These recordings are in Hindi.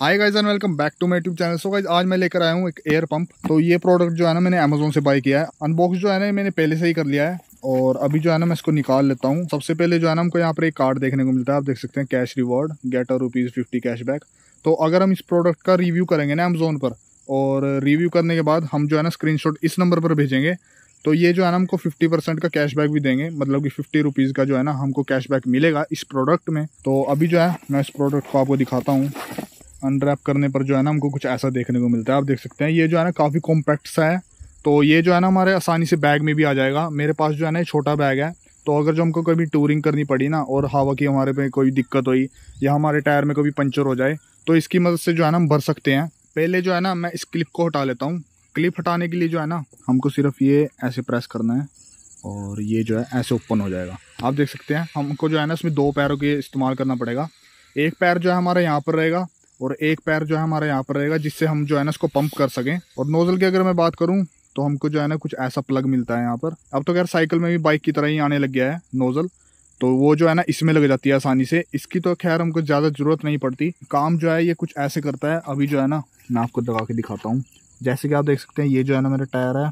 hi guys and welcome back to my YouTube channel so guys आज मैं लेकर आया हूँ एक एयर पंप तो ये प्रोडक्ट जो है ना मैंने अमेजोन से बाय किया है अनबॉक्स जो है ना मैंने पहले से ही कर लिया है और अभी जो है ना मैं इसको निकाल लेता हूँ सबसे पहले जो है ना हमको यहाँ पर एक कार्ड देखने को मिलता है आप देख सकते हैं कैश रिवॉर्ड गेट और रुपीज़ फिफ्टी बैक तो अगर हम इस प्रोडक्ट का रिव्यू करेंगे ना अमेजोन पर और रिव्यू करने के बाद हम जो है ना स्क्रीन इस नंबर पर भेजेंगे तो ये जो है ना हमको 50 परसेंट का कैशबैक भी देंगे मतलब कि फिफ्टी रुपीज़ का जो है ना हमको कैशबैक मिलेगा इस प्रोडक्ट में तो अभी जो है मैं इस प्रोडक्ट को आपको दिखाता हूँ अनरैप करने पर जो है ना हमको कुछ ऐसा देखने को मिलता है आप देख सकते हैं ये जो है ना काफ़ी कॉम्पैक्ट सा है तो ये जो है ना हमारे आसानी से बैग में भी आ जाएगा मेरे पास जो है ना छोटा बैग है तो अगर जो हमको कभी टूरिंग करनी पड़ी ना और हवा की हमारे पे कोई दिक्कत हुई या हमारे टायर में कभी पंचर हो जाए तो इसकी मदद से जो है ना हम भर सकते हैं पहले जो है ना मैं इस क्लिप को हटा लेता हूँ क्लिप हटाने के लिए जो है ना हमको सिर्फ ये ऐसे प्रेस करना है और ये जो है ऐसे ओपन हो जाएगा आप देख सकते हैं हमको जो है ना इसमें दो पैरों के इस्तेमाल करना पड़ेगा एक पैर जो है हमारा यहाँ पर रहेगा और एक पैर जो है हमारा यहाँ पर रहेगा जिससे हम जो है ना इसको पंप कर सकें और नोज़ल की अगर मैं बात करूँ तो हमको जो है ना कुछ ऐसा प्लग मिलता है यहाँ पर अब तो खैर साइकिल में भी बाइक की तरह ही आने लग गया है नोज़ल तो वो जो है ना इसमें लग जाती है आसानी से इसकी तो खैर हमको ज़्यादा ज़रूरत नहीं पड़ती काम जो है ये कुछ ऐसे करता है अभी जो है ना मैं आपको दबा के दिखाता हूँ जैसे कि आप देख सकते हैं ये जो है ना मेरा टायर है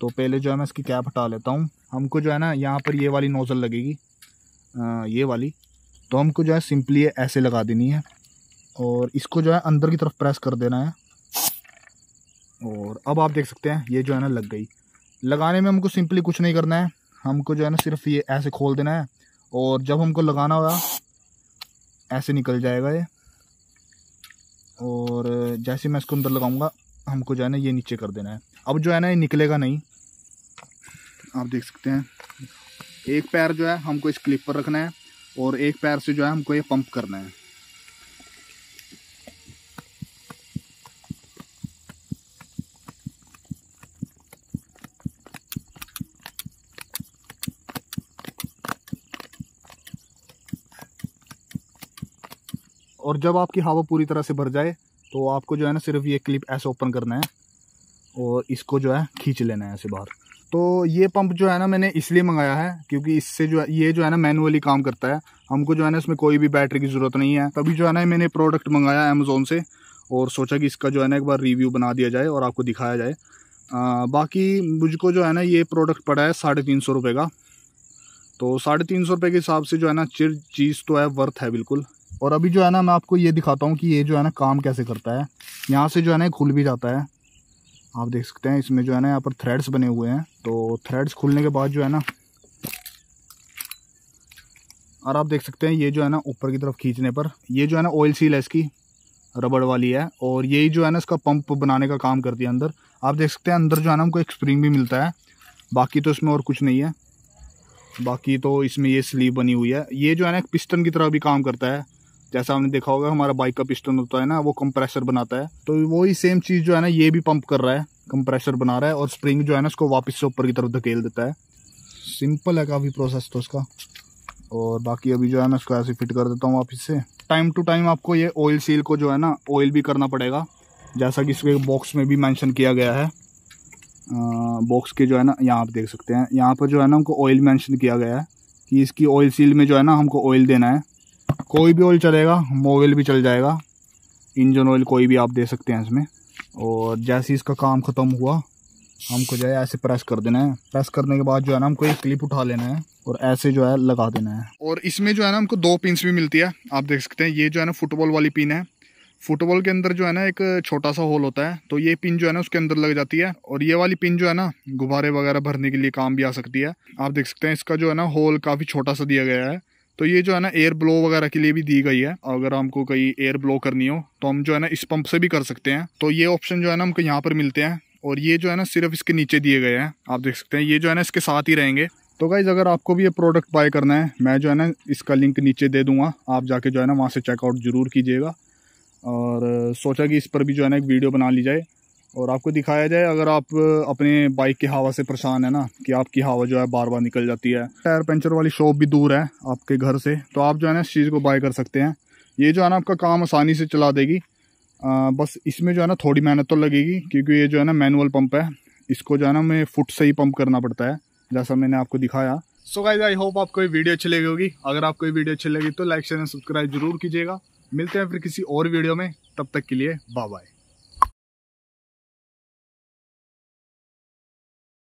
तो पहले जो है मैं इसकी कैप हटा लेता हूँ हमको जो है ना यहाँ पर ये वाली नोज़ल लगेगी आ, ये वाली तो हमको जो है सिंपली ऐसे लगा देनी है और इसको जो है अंदर की तरफ प्रेस कर देना है और अब आप देख सकते हैं ये जो है ना लग गई लगाने में हमको सिंपली कुछ नहीं करना है हमको जो है ना सिर्फ ये ऐसे खोल देना है और जब हमको लगाना होगा ऐसे निकल जाएगा ये और जैसे मैं इसको अंदर लगाऊंगा हमको जो है ना ये नीचे कर देना है अब जो है ना ये निकलेगा नहीं आप देख सकते हैं एक पैर जो है हमको इस क्लिप पर रखना है और एक पैर से जो है हमको ये पंप करना है और जब आपकी हवा पूरी तरह से भर जाए तो आपको जो है ना सिर्फ ये क्लिप ऐसे ओपन करना है और इसको जो है खींच लेना है ऐसे बाहर तो ये पंप जो है ना मैंने इसलिए मंगाया है क्योंकि इससे जो है ये जो है ना मैनुअली काम करता है हमको जो है ना इसमें कोई भी बैटरी की ज़रूरत नहीं है तभी जो है ना मैंने प्रोडक्ट मंगाया अमेज़ोन से और सोचा कि इसका जो है ना एक बार रिव्यू बना दिया जाए और आपको दिखाया जाए आ, बाकी मुझको जो है ना ये प्रोडक्ट पड़ा है साढ़े तीन सौ रुपये का तो साढ़े तीन सौ रुपये के हिसाब से जो है ना चिर चीज़ तो है वर्थ है बिल्कुल और अभी जो है ना मैं आपको ये दिखाता हूँ कि ये जो है ना काम कैसे करता है यहाँ से जो है ना खुल भी जाता है आप देख सकते हैं इसमें जो है ना यहाँ पर थ्रेड्स बने हुए हैं तो थ्रेड्स खुलने के बाद जो है ना और आप देख सकते हैं ये जो है ना ऊपर की तरफ खींचने पर ये जो है ना ऑयल सील है इसकी रबड़ वाली है और यही जो है ना इसका पंप बनाने का काम करती है अंदर आप देख सकते हैं अंदर जो है ना हमको एक स्प्रिंग भी मिलता है बाकी तो इसमें और कुछ नहीं है बाकी तो इसमें ये स्लीव बनी हुई है ये जो है ना पिस्टन की तरह भी काम करता है जैसा हमने देखा होगा हमारा बाइक का पिस्टन होता है ना वो कंप्रेसर बनाता है तो वही सेम चीज़ जो है ना ये भी पंप कर रहा है कंप्रेसर बना रहा है और स्प्रिंग जो है ना उसको वापस से ऊपर की तरफ धकेल देता है सिंपल है काफ़ी प्रोसेस तो उसका और बाकी अभी जो है ना उसको ऐसे फिट कर देता हूँ वापस से टाइम टू टाइम आपको ये ऑयल सील को जो है ना ऑयल भी करना पड़ेगा जैसा कि इसके बॉक्स में भी मैंशन किया गया है बॉक्स के जो है ना यहाँ आप देख सकते हैं यहाँ पर जो है ना हमको ऑयल मेंशन किया गया है कि इसकी ऑयल सील में जो है ना हमको ऑयल देना है कोई भी ऑयल चलेगा मोबाइल भी चल जाएगा इंजन ऑयल कोई भी आप दे सकते हैं इसमें और जैसे इसका काम ख़त्म हुआ हमको जो है ऐसे प्रेस कर देना है प्रेस करने के बाद जो है ना हमको एक क्लिप उठा लेना है और ऐसे जो है लगा देना है और इसमें जो है ना हमको दो पिन भी मिलती है आप देख सकते हैं ये जो है ना फुटबॉल वाली पिन है फुटबॉल के अंदर जो है ना एक छोटा सा होल होता है तो ये पिन जो है ना उसके अंदर लग जाती है और ये वाली पिन जो है ना गुब्बारे वगैरह भरने के लिए काम भी आ सकती है आप देख सकते हैं इसका जो है ना होल काफ़ी छोटा सा दिया गया है तो ये जो है ना एयर ब्लो वगैरह के लिए भी दी गई है अगर हमको कहीं एयर ब्लो करनी हो तो हम जो है ना इस पंप से भी कर सकते हैं तो ये ऑप्शन जो है ना हमको यहाँ पर मिलते हैं और ये जो है ना सिर्फ इसके नीचे दिए गए हैं आप देख सकते हैं ये जो है ना इसके साथ ही रहेंगे तो गाइज़ अगर आपको भी ये प्रोडक्ट बाय करना है मैं जो है ना इसका लिंक नीचे दे दूंगा आप जाके जो है ना वहाँ से चेकआउट जरूर कीजिएगा और सोचा कि इस पर भी जो है ना एक वीडियो बना ली जाए और आपको दिखाया जाए अगर आप अपने बाइक की हवा से परेशान है ना कि आपकी हवा जो है बार बार निकल जाती है टायर पंचर वाली शॉप भी दूर है आपके घर से तो आप जो है ना इस चीज़ को बाय कर सकते हैं ये जो है ना आपका काम आसानी से चला देगी आ, बस इसमें जो है ना थोड़ी मेहनत तो लगेगी क्योंकि ये जो है ना मैनुअल पंप है इसको जो है ना हमें फुट से ही पंप करना पड़ता है जैसा मैंने आपको दिखाया सो गाइज आई होप आपको ये वीडियो अच्छी लगी होगी अगर आपको ये वीडियो अच्छी लगी तो लाइक शेयर एंड सब्सक्राइब जरूर कीजिएगा मिलते हैं फिर किसी और वीडियो में तब तक के लिए बाय बाय